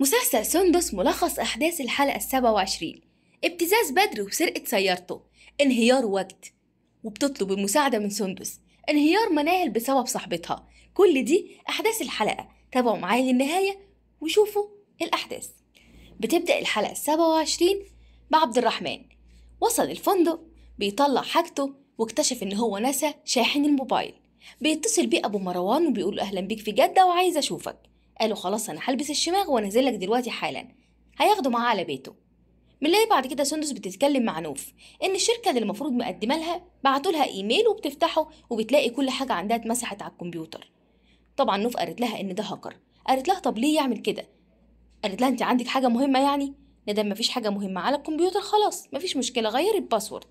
مسلسل سندس ملخص أحداث الحلقة السبعة وعشرين ابتزاز بدر وسرقة سيارته انهيار وجد وبتطلب المساعدة من سندس انهيار مناهل بسبب صاحبتها كل دي أحداث الحلقة تابعوا معايا للنهاية وشوفوا الأحداث بتبدأ الحلقة السبعة وعشرين بعبد الرحمن وصل الفندق بيطلع حاجته واكتشف إن هو نسى شاحن الموبايل بيتصل بيه أبو مروان وبيقول أهلا بيك في جدة وعايز أشوفك قالوا خلاص انا هلبس الشماغ وانزل لك دلوقتي حالا هياخده معاه على بيته بنلاقي بعد كده سندس بتتكلم مع نوف ان الشركه اللي المفروض مقدمه لها بعتوا لها ايميل وبتفتحه وبتلاقي كل حاجه عندها اتمسحت على الكمبيوتر طبعا نوف قالت لها ان ده هاكر قالت لها طب ليه يعمل كده قالت لها انت عندك حاجه مهمه يعني لا ده مفيش حاجه مهمه على الكمبيوتر خلاص مفيش مشكله غيري الباسورد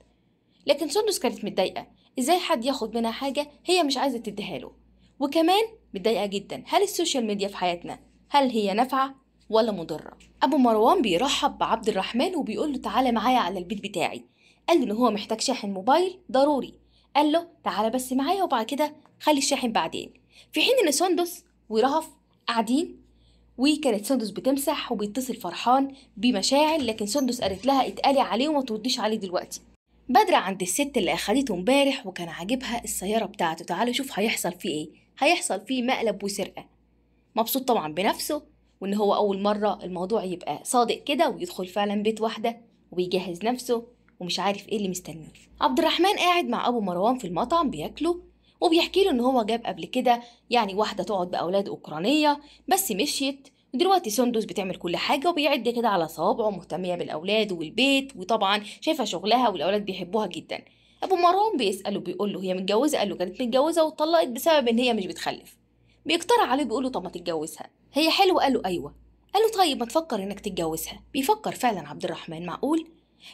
لكن سندس كانت متضايقه ازاي حد ياخد منها حاجه هي مش عايزه تديها له وكمان متضايقه جدا هل السوشيال ميديا في حياتنا هل هي نافعه ولا مضره ابو مروان بيرحب بعبد الرحمن وبيقول له تعالى معايا على البيت بتاعي قال له ان هو محتاج شاحن موبايل ضروري قال له تعالى بس معايا وبعد كده خلي الشاحن بعدين في حين ان سندس ورهف قاعدين وكانت سندس بتمسح وبيتصل فرحان بمشاعر لكن سندس قالت لها اتقالي عليه وما ترديش عليه دلوقتي بدر عند الست اللي اخدته امبارح وكان عاجبها السياره بتاعته تعالى شوف هيحصل فيه ايه هيحصل فيه مقلب وسرقة مبسوط طبعا بنفسه وإن هو أول مرة الموضوع يبقى صادق كده ويدخل فعلا بيت واحدة ويجهز نفسه ومش عارف إيه اللي مستنيه عبد الرحمن قاعد مع أبو مروان في المطعم بياكله وبيحكي له إن هو جاب قبل كده يعني واحدة تقعد بأولاد أوكرانية بس مشيت ودلوقتي سندوس بتعمل كل حاجة وبيعد كده على صوابعه مهتمية بالأولاد والبيت وطبعا شايفة شغلها والأولاد بيحبوها جدا ابو مروان بيساله بيقول له هي متجوزه قال له كانت متجوزه واتطلقت بسبب ان هي مش بتخلف بيقترح عليه بيقول له طب ما تتجوزها هي حلوه قال له ايوه قال له طيب ما تفكر انك تتجوزها بيفكر فعلا عبد الرحمن معقول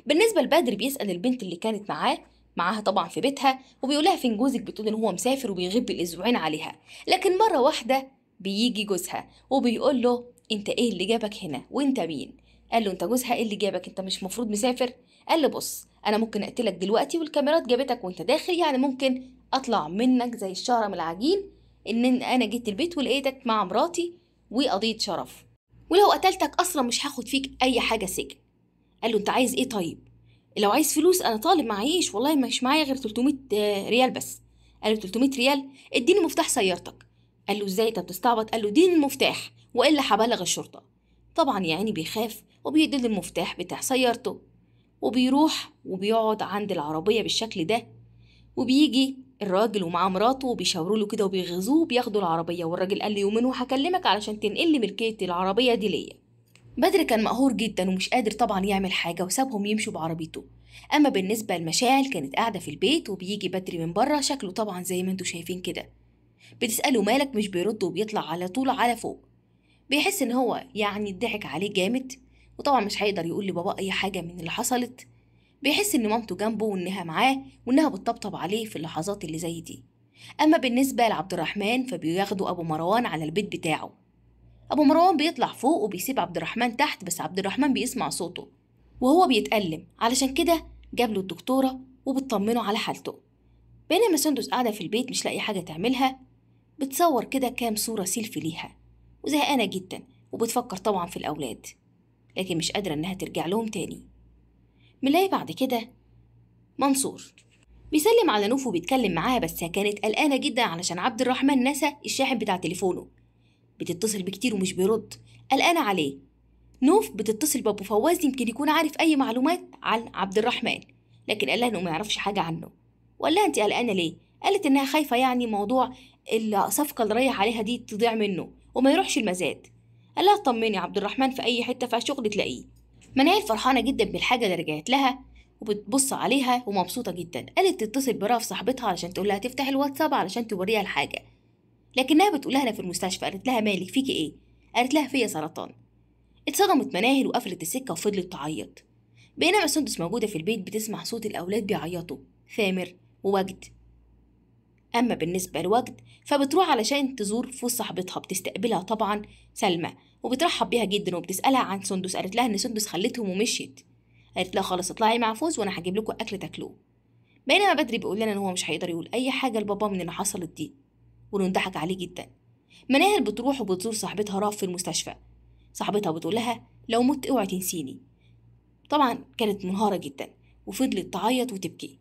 بالنسبه لبدر بيسال البنت اللي كانت معاه معاها طبعا في بيتها وبيقولها فين جوزك بتقول ان هو مسافر وبيغيب الاسبوعين عليها لكن مره واحده بيجي جوزها وبيقول له انت ايه اللي جابك هنا وانت مين قال له انت جوزها ايه اللي جابك انت مش مفروض مسافر قال له بص انا ممكن اقتلك دلوقتي والكاميرات جابتك وانت داخل يعني ممكن اطلع منك زي الشهرم من العجين ان انا جيت البيت ولقيتك مع مراتي وقضيه شرف ولو قتلتك اصلا مش هاخد فيك اي حاجه سجن قال له انت عايز ايه طيب لو عايز فلوس انا طالب معيش والله مش معايا غير 300 ريال بس قال له 300 ريال اديني مفتاح سيارتك قال له ازاي انت بتستعبط قال له اديني المفتاح والا هبلغ الشرطه طبعا يا عيني بيخاف وبيدي المفتاح بتاع سيارته وبيروح وبيقعد عند العربية بالشكل ده وبيجي الراجل ومعاه مراته وبيشاوروا له كده وبيغزوه وبياخدوا العربية والراجل قال لي يومين وهكلمك علشان تنقل لي ملكية العربية دي ليا بدر كان مقهور جدا ومش قادر طبعا يعمل حاجة وسابهم يمشوا بعربيته أما بالنسبة لمشاعل كانت قاعدة في البيت وبيجي بدري من بره شكله طبعا زي ما انتوا شايفين كده بتسأله مالك مش بيرد وبيطلع على طول على فوق بيحس إن هو يعني اتضحك عليه جامد وطبعا مش هيقدر يقول لبابا أي حاجة من اللي حصلت بيحس إن مامته جنبه وإنها معاه وإنها بتطبطب عليه في اللحظات اللي زي دي أما بالنسبة لعبد الرحمن فبياخدوا أبو مروان على البيت بتاعه أبو مروان بيطلع فوق وبيسيب عبد الرحمن تحت بس عبد الرحمن بيسمع صوته وهو بيتألم علشان كده جاب له الدكتورة وبتطمنه على حالته بينما سندس قاعدة في البيت مش لاقي حاجة تعملها بتصور كده كام صورة سيلفي ليها وزهقانة جدا وبتفكر طبعا في الأولاد لكن مش قادرة إنها ترجع لهم تاني بنلاقي بعد كده منصور بيسلم على نوف وبيتكلم معاها بس كانت قلقانة جدا علشان عبد الرحمن نسى الشاحن بتاع تليفونه بتتصل بكتير ومش بيرد قلقانة عليه نوف بتتصل بأبو فواز يمكن يكون عارف أي معلومات عن عبد الرحمن لكن قال لها إنه ما يعرفش حاجة عنه وقال لها أنت قلقانة ليه؟ قالت إنها خايفة يعني موضوع الصفقة اللي رايح عليها دي تضيع منه وما يروحش المزاد قال لها طمني عبد الرحمن في أي حتة في شغل تلاقيه منال فرحانة جدا بالحاجة اللي رجعت لها وبتبص عليها ومبسوطة جدا قالت تتصل براف صاحبتها علشان تقول لها تفتح الواتساب علشان توريها الحاجة لكنها بتقولها لها أنا في المستشفى قالت لها مالك فيكي إيه قالت لها فيا سرطان اتصدمت مناهل وقفلت السكة وفضلت تعيط بينما سندس موجودة في البيت بتسمع صوت الأولاد بيعيطوا ثامر ووجد أما بالنسبة لوجد فبتروح علشان تزور فوز صاحبتها بتستقبلها طبعا سلمى وبترحب بيها جدا وبتسألها عن سندس قالت لها إن سندس خلتهم ومشيت قالت لها خلاص اطلعي مع فوز وأنا هجيب لكم أكل تاكلوه بينما بدري بيقول لنا إن هو مش هيقدر يقول أي حاجة لبابا من اللي حصلت دي ونضحك عليه جدا مناهل بتروح وبتزور صاحبتها راف في المستشفى صاحبتها بتقول لها لو مت اوعي تنسيني طبعا كانت منهارة جدا وفضلت تعيط وتبكي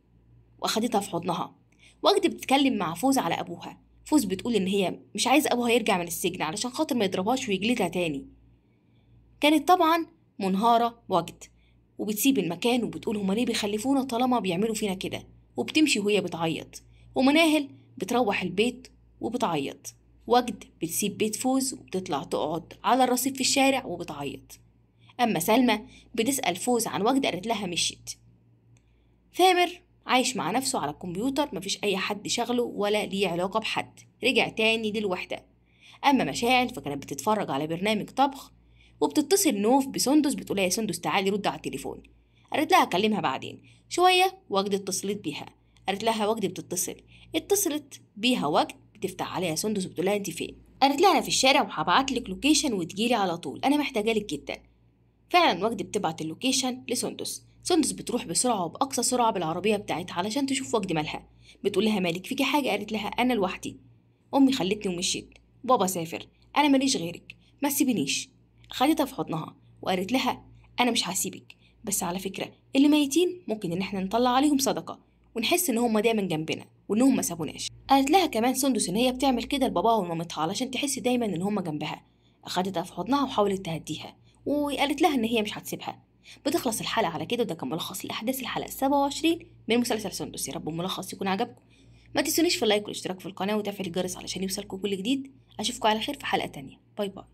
وأخدتها في حضنها وجد بتتكلم مع فوز على أبوها فوز بتقول إن هي مش عايزة أبوها يرجع من السجن علشان خاطر ما يضربهاش ويجلدها تاني كانت طبعا منهارة وجد وبتسيب المكان وبتقول هما ليه بيخلفونا طالما بيعملوا فينا كده وبتمشي وهي بتعيط ومناهل بتروح البيت وبتعيط وجد بتسيب بيت فوز وبتطلع تقعد على الرصيف في الشارع وبتعيط أما سلمى بتسأل فوز عن وجد قالت لها مشيت ثامر عايش مع نفسه على الكمبيوتر مفيش أي حد شغله ولا ليه علاقة بحد رجع تاني للوحدة أما مشاعل فكانت بتتفرج على برنامج طبخ وبتتصل نوف بسندس بتقول يا سندس تعالي رد على التليفون قالت لها أكلمها بعدين شوية وجد اتصلت بيها قالت لها وجد بتتصل اتصلت بيها وجد بتفتح عليها سندس وبتقول لها انت فين قالت لها انا في الشارع وهبعت لك لوكيشن وتجيلي على طول انا محتاجه لك جدا فعلا وجد بتبعت اللوكيشن لسندس ساندوس بتروح بسرعة وبأقصى سرعة بالعربية بتاعتها علشان تشوف وجد مالها بتقول لها مالك فيكي حاجة قالت لها أنا لوحدي أمي خلتني ومشيت بابا سافر أنا ماليش غيرك ما تسيبنيش خدتها في حضنها وقالت لها أنا مش هسيبك بس على فكرة اللي ميتين ممكن إن إحنا نطلع عليهم صدقة ونحس إن هما دايما جنبنا وإنهم ما سابوناش قالت لها كمان سندس إن هي بتعمل كده لباباها ومامتها علشان تحس دايما إن هما جنبها أخدتها في حضنها وحاولت تهديها وقالت لها إن هي مش هتسيبها بتخلص الحلقة على كده وده كان ملخص لأحداث الحلقة 27 وعشرين من مسلسل سندس يا رب الملخص يكون عجبكم ما تنسونيش في اللايك والاشتراك في القناة وتفعيل الجرس علشان يوصلكم كل جديد أشوفكم على خير في حلقة تانية باي باي